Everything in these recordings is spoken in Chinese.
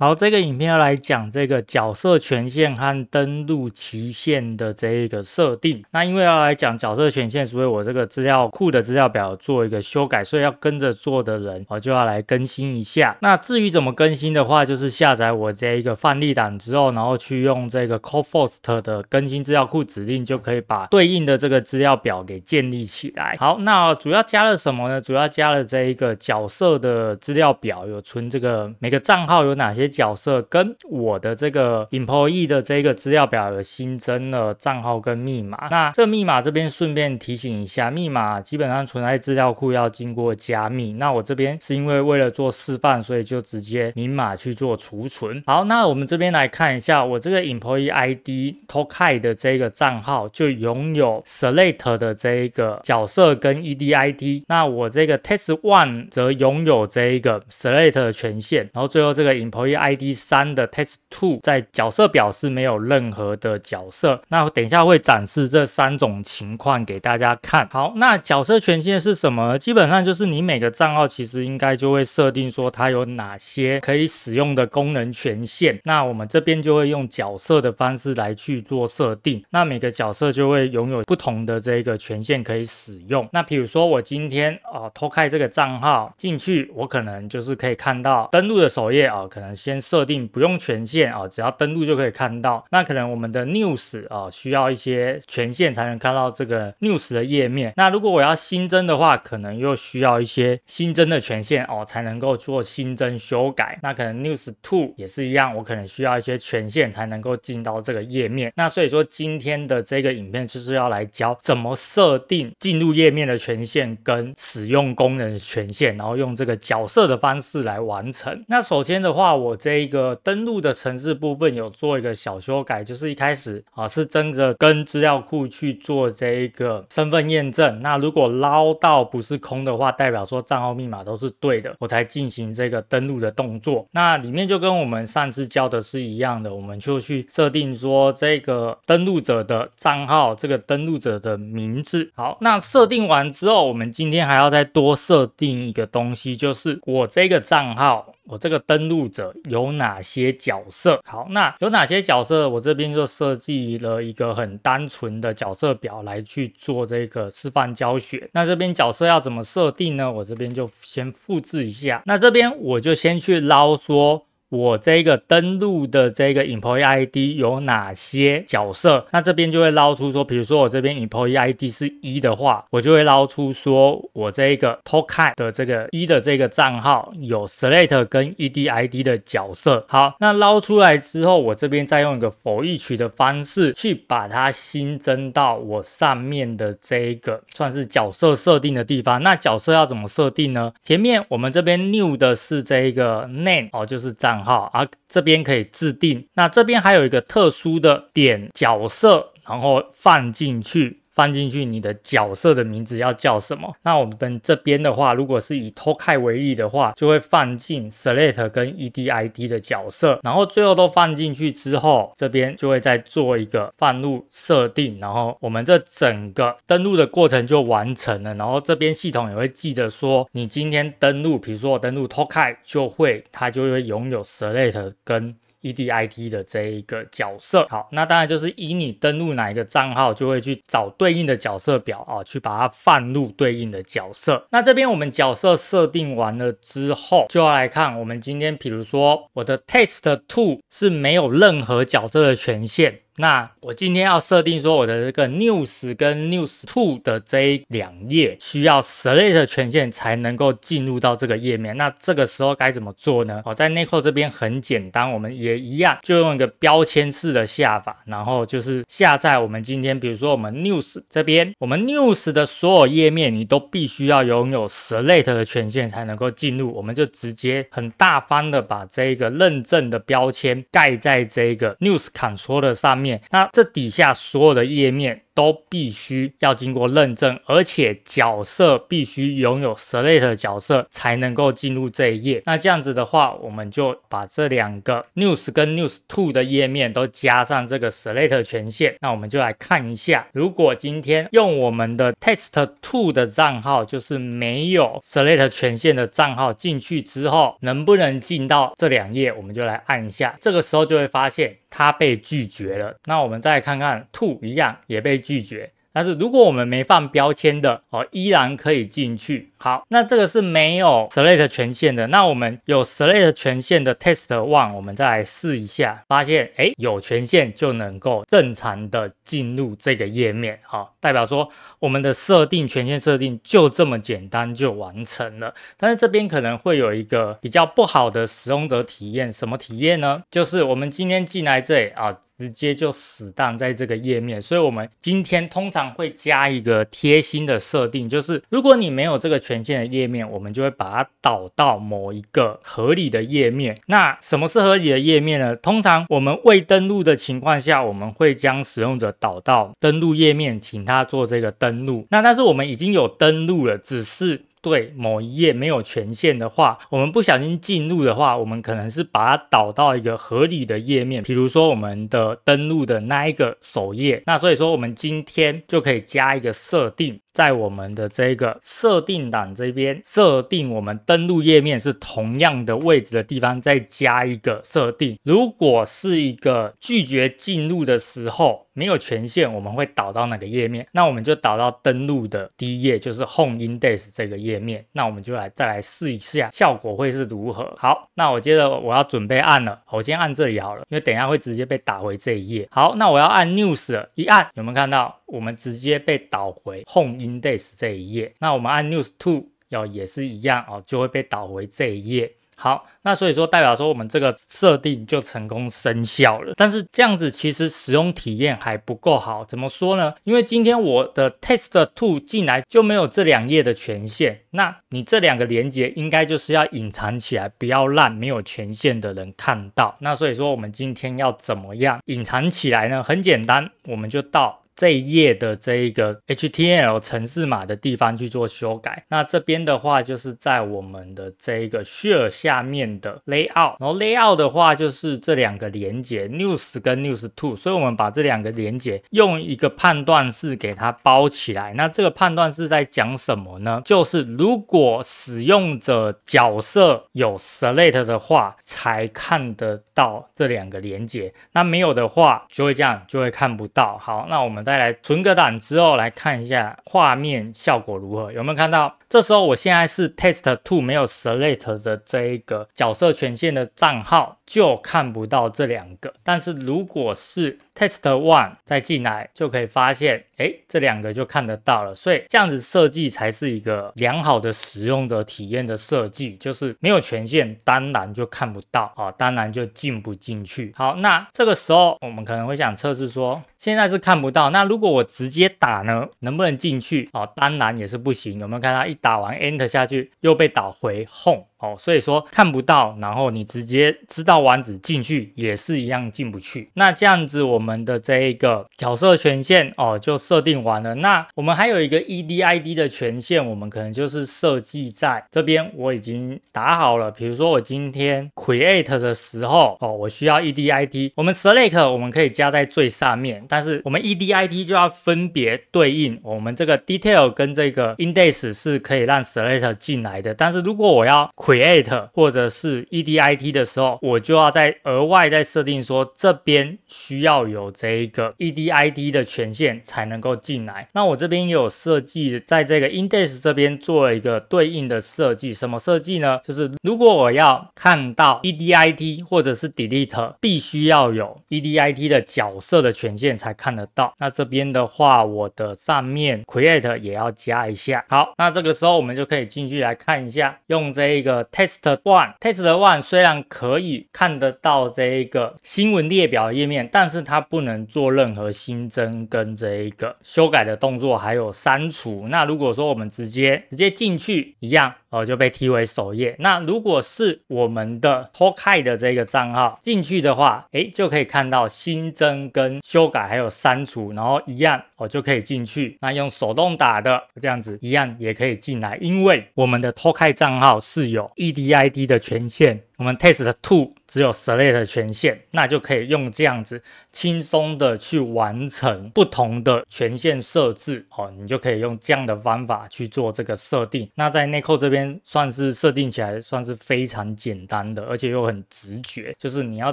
好，这个影片要来讲这个角色权限和登录期限的这一个设定。那因为要来讲角色权限，所以我这个资料库的资料表做一个修改，所以要跟着做的人，我就要来更新一下。那至于怎么更新的话，就是下载我这一个范例档之后，然后去用这个 c o e f o r s t 的更新资料库指令，就可以把对应的这个资料表给建立起来。好，那主要加了什么呢？主要加了这一个角色的资料表，有存这个每个账号有哪些。角色跟我的这个 employee 的这个资料表新增了账号跟密码。那这密码这边顺便提醒一下，密码基本上存在资料库要经过加密。那我这边是因为为了做示范，所以就直接明码去做储存。好，那我们这边来看一下，我这个 employee ID t o k a i 的这个账号就拥有 select 的这一个角色跟 e d i d 那我这个 test one 则拥有这一个 select 权限。然后最后这个 employee。ID 三的 test two 在角色表示没有任何的角色，那等一下会展示这三种情况给大家看。好，那角色权限是什么？基本上就是你每个账号其实应该就会设定说它有哪些可以使用的功能权限。那我们这边就会用角色的方式来去做设定，那每个角色就会拥有不同的这个权限可以使用。那比如说我今天哦偷开这个账号进去，我可能就是可以看到登录的首页哦，可能。先设定不用权限啊，只要登录就可以看到。那可能我们的 news 啊需要一些权限才能看到这个 news 的页面。那如果我要新增的话，可能又需要一些新增的权限哦，才能够做新增修改。那可能 news two 也是一样，我可能需要一些权限才能够进到这个页面。那所以说今天的这个影片就是要来教怎么设定进入页面的权限跟使用功能权限，然后用这个角色的方式来完成。那首先的话我。这一个登录的程式部分有做一个小修改，就是一开始啊是真的跟资料库去做这一个身份验证。那如果捞到不是空的话，代表说账号密码都是对的，我才进行这个登录的动作。那里面就跟我们上次教的是一样的，我们就去设定说这个登录者的账号，这个登录者的名字。好，那设定完之后，我们今天还要再多设定一个东西，就是我这个账号。我这个登录者有哪些角色？好，那有哪些角色？我这边就设计了一个很单纯的角色表来去做这个示范教学。那这边角色要怎么设定呢？我这边就先复制一下。那这边我就先去捞说。我这个登录的这个 employee ID 有哪些角色？那这边就会捞出说，比如说我这边 employee ID 是一的话，我就会捞出说我这个 token 的这个一的这个账号有 slate 跟 ed ID 的角色。好，那捞出来之后，我这边再用一个 f o r each 的方式去把它新增到我上面的这一个算是角色设定的地方。那角色要怎么设定呢？前面我们这边 new 的是这一个 name，哦，就是账。好啊，这边可以自定。那这边还有一个特殊的点角色，然后放进去。放进去你的角色的名字要叫什么？那我们这边的话，如果是以 Tokai 为例的话，就会放进 Select 跟 E D I D 的角色，然后最后都放进去之后，这边就会再做一个放入设定，然后我们这整个登录的过程就完成了。然后这边系统也会记得说，你今天登录，比如说我登录 Tokai，就会它就会拥有 Select 跟 E D I T 的这一个角色，好，那当然就是以你登录哪一个账号，就会去找对应的角色表啊，去把它放入对应的角色。那这边我们角色设定完了之后，就要来看我们今天，比如说我的 Test Two 是没有任何角色的权限。那我今天要设定说我的这个 news 跟 news two 的这一两页需要 slate 的权限才能够进入到这个页面。那这个时候该怎么做呢？我在内扣这边很简单，我们也一样，就用一个标签式的下法，然后就是下载。我们今天比如说我们 news 这边，我们 news 的所有页面你都必须要拥有 slate 的权限才能够进入。我们就直接很大方的把这个认证的标签盖在这个 news control 的上面。那这底下所有的页面。都必须要经过认证，而且角色必须拥有 slate 角色才能够进入这一页。那这样子的话，我们就把这两个 news 跟 news two 的页面都加上这个 slate 权限。那我们就来看一下，如果今天用我们的 test two 的账号，就是没有 slate 权限的账号进去之后，能不能进到这两页？我们就来按一下，这个时候就会发现它被拒绝了。那我们再看看 two 一样也被。拒绝。但是如果我们没放标签的哦，依然可以进去。好，那这个是没有 s l e c e 权限的。那我们有 s l e c e 权限的 test one，我们再来试一下，发现哎，有权限就能够正常的进入这个页面。好，代表说我们的设定权限设定就这么简单就完成了。但是这边可能会有一个比较不好的使用者体验，什么体验呢？就是我们今天进来这里啊，直接就死当在这个页面。所以我们今天通常。会加一个贴心的设定，就是如果你没有这个权限的页面，我们就会把它导到某一个合理的页面。那什么是合理的页面呢？通常我们未登录的情况下，我们会将使用者导到登录页面，请他做这个登录。那但是我们已经有登录了，只是。对某一页没有权限的话，我们不小心进入的话，我们可能是把它导到一个合理的页面，比如说我们的登录的那一个首页。那所以说，我们今天就可以加一个设定。在我们的这个设定档这边，设定我们登录页面是同样的位置的地方，再加一个设定。如果是一个拒绝进入的时候没有权限，我们会导到哪个页面？那我们就导到登录的第一页，就是 Home Index 这个页面。那我们就来再来试一下，效果会是如何？好，那我接着我要准备按了，我先按这里好了，因为等下会直接被打回这一页。好，那我要按 News，一按有没有看到？我们直接被导回 Home。d h i s 这一页，那我们按 News Two，要也是一样哦，就会被导回这一页。好，那所以说代表说我们这个设定就成功生效了。但是这样子其实使用体验还不够好，怎么说呢？因为今天我的 Test Two 进来就没有这两页的权限，那你这两个连接应该就是要隐藏起来，不要让没有权限的人看到。那所以说我们今天要怎么样隐藏起来呢？很简单，我们就到。这一页的这一个 HTML 程式码的地方去做修改。那这边的话，就是在我们的这一个 s h a r e 下面的 layout，然后 layout 的话，就是这两个连接 news 跟 news two。所以，我们把这两个连接用一个判断式给它包起来。那这个判断式在讲什么呢？就是如果使用者角色有 select 的话，才看得到这两个连接。那没有的话，就会这样，就会看不到。好，那我们。再来存个档之后，来看一下画面效果如何。有没有看到？这时候我现在是 test two 没有 select 的这一个角色权限的账号，就看不到这两个。但是如果是 Test one 再进来就可以发现，哎，这两个就看得到了。所以这样子设计才是一个良好的使用者体验的设计，就是没有权限，当然就看不到啊，当然就进不进去。好，那这个时候我们可能会想测试说，现在是看不到。那如果我直接打呢，能不能进去啊？当然也是不行。有没有看到一打完 Enter 下去又被导回 Home？哦，所以说看不到，然后你直接知道丸子进去也是一样进不去。那这样子我们的这一个角色权限哦就设定完了。那我们还有一个 E D I D 的权限，我们可能就是设计在这边，我已经打好了。比如说我今天 create 的时候哦，我需要 E D I D，我们 select 我们可以加在最上面，但是我们 E D I D 就要分别对应我们这个 detail 跟这个 index 是可以让 select 进来的。但是如果我要 create 或者是 edit 的时候，我就要在额外再设定说这边需要有这一个 edit 的权限才能够进来。那我这边也有设计，在这个 index 这边做了一个对应的设计。什么设计呢？就是如果我要看到 edit 或者是 delete，必须要有 edit 的角色的权限才看得到。那这边的话，我的上面 create 也要加一下。好，那这个时候我们就可以进去来看一下，用这一个。Test one, test one，虽然可以看得到这一个新闻列表页面，但是它不能做任何新增跟这一个修改的动作，还有删除。那如果说我们直接直接进去一样，呃，就被踢回首页。那如果是我们的 Hokai 的这个账号进去的话，诶，就可以看到新增跟修改还有删除，然后一样。我就可以进去。那用手动打的这样子一样也可以进来，因为我们的偷开账号是有 EDID 的权限。我们 test two。只有 select 权限，那就可以用这样子轻松的去完成不同的权限设置哦。你就可以用这样的方法去做这个设定。那在内扣这边算是设定起来算是非常简单的，而且又很直觉。就是你要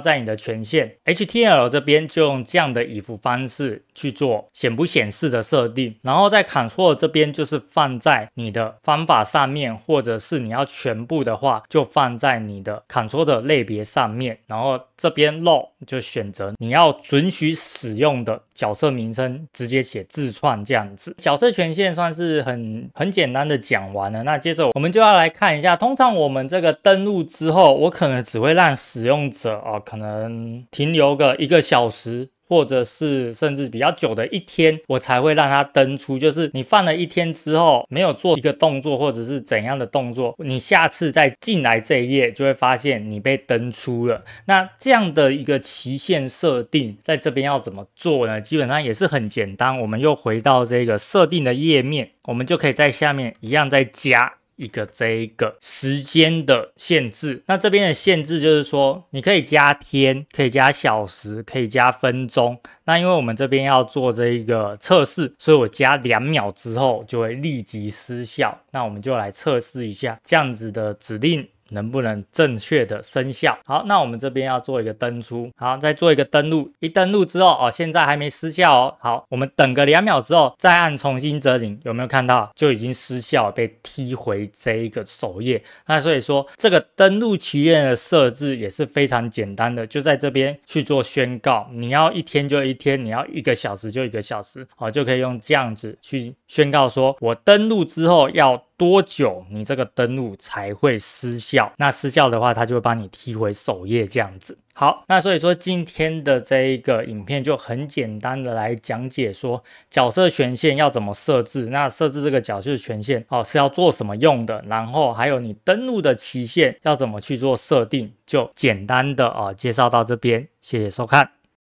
在你的权限 HTML 这边就用这样的 if 方式去做显不显示的设定，然后在 control 这边就是放在你的方法上面，或者是你要全部的话就放在你的 control 的类别上。面，然后这边 log 就选择你要准许使用的角色名称，直接写自创这样子。角色权限算是很很简单的讲完了，那接着我们就要来看一下，通常我们这个登录之后，我可能只会让使用者啊，可能停留个一个小时。或者是甚至比较久的一天，我才会让它登出。就是你放了一天之后，没有做一个动作或者是怎样的动作，你下次再进来这一页，就会发现你被登出了。那这样的一个期限设定，在这边要怎么做呢？基本上也是很简单，我们又回到这个设定的页面，我们就可以在下面一样再加。一个这一个时间的限制，那这边的限制就是说，你可以加天，可以加小时，可以加分钟。那因为我们这边要做这一个测试，所以我加两秒之后就会立即失效。那我们就来测试一下这样子的指令。能不能正确的生效？好，那我们这边要做一个登出，好，再做一个登录。一登录之后哦，现在还没失效哦。好，我们等个两秒之后再按重新整理，有没有看到就已经失效，被踢回这一个首页。那所以说，这个登录期限的设置也是非常简单的，就在这边去做宣告。你要一天就一天，你要一个小时就一个小时，好，就可以用这样子去宣告说，我登录之后要。多久你这个登录才会失效？那失效的话，它就会把你踢回首页这样子。好，那所以说今天的这一个影片就很简单的来讲解说角色权限要怎么设置。那设置这个角色权限哦是要做什么用的？然后还有你登录的期限要怎么去做设定？就简单的啊介绍到这边，谢谢收看。